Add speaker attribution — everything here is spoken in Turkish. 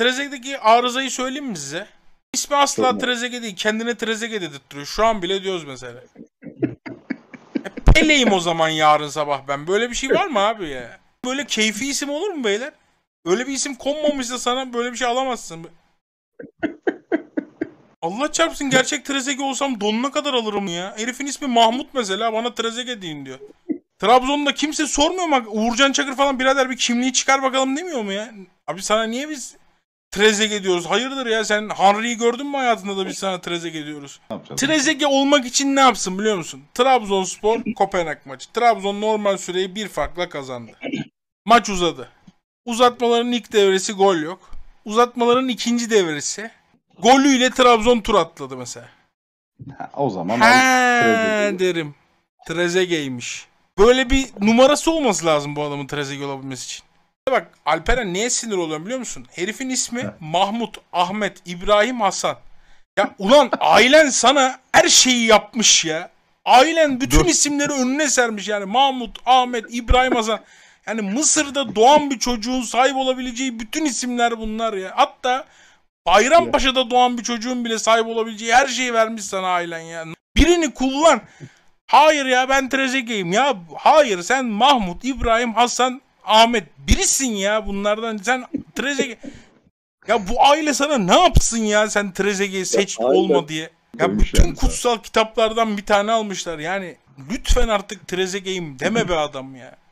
Speaker 1: Trezeguet'deki arızayı söyleyeyim mi size? İsmi asla Söyle. Trezeguet değil. Kendine Trezeguet dedirtiyor. Şu an bile diyoruz mesela. e, Pele'yim o zaman yarın sabah ben. Böyle bir şey var mı abi ya? Böyle keyfi isim olur mu beyler? Öyle bir isim konmamışsa sana böyle bir şey alamazsın. Allah çarpsın gerçek Trezeguet olsam donuna kadar alırım ya. Herifin ismi Mahmut mesela bana Trezeguet deyin diyor. Trabzon'da kimse sormuyor mu? Uğurcan Çakır falan birader bir kimliği çıkar bakalım demiyor mu ya? Abi sana niye biz Trezeguet diyoruz. Hayırdır ya sen Henry'i gördün mü hayatında da biz sana Trezeguet diyoruz. Trezeguet olmak için ne yapsın biliyor musun? Trabzonspor Kopenhag maçı. Trabzon normal süreyi bir farkla kazandı. Maç uzadı. Uzatmaların ilk devresi gol yok. Uzatmaların ikinci devresi golüyle Trabzon tur atladı mesela. o zaman He derim. Trezeguet'miş. Böyle bir numarası olması lazım bu adamın Trezeguet olabilmesi için bak Alperen niye sinir oluyor biliyor musun? Herifin ismi evet. Mahmut, Ahmet, İbrahim, Hasan. Ya ulan ailen sana her şeyi yapmış ya. Ailen bütün Dur. isimleri önüne sermiş yani. Mahmut, Ahmet, İbrahim, Hasan. Yani Mısır'da doğan bir çocuğun sahip olabileceği bütün isimler bunlar ya. Hatta Bayrampaşa'da doğan bir çocuğun bile sahip olabileceği her şeyi vermiş sana ailen ya. Birini kullan. Hayır ya ben Trezeguet'im ya. Hayır sen Mahmut, İbrahim, Hasan, Ahmet birisin ya bunlardan. Sen Trezege Ya bu aile sana ne yapsın ya sen Trezege'yi seç ya, olma diye. Ya bütün kutsal kitaplardan bir tane almışlar. Yani lütfen artık Trezege'yim deme be adam ya.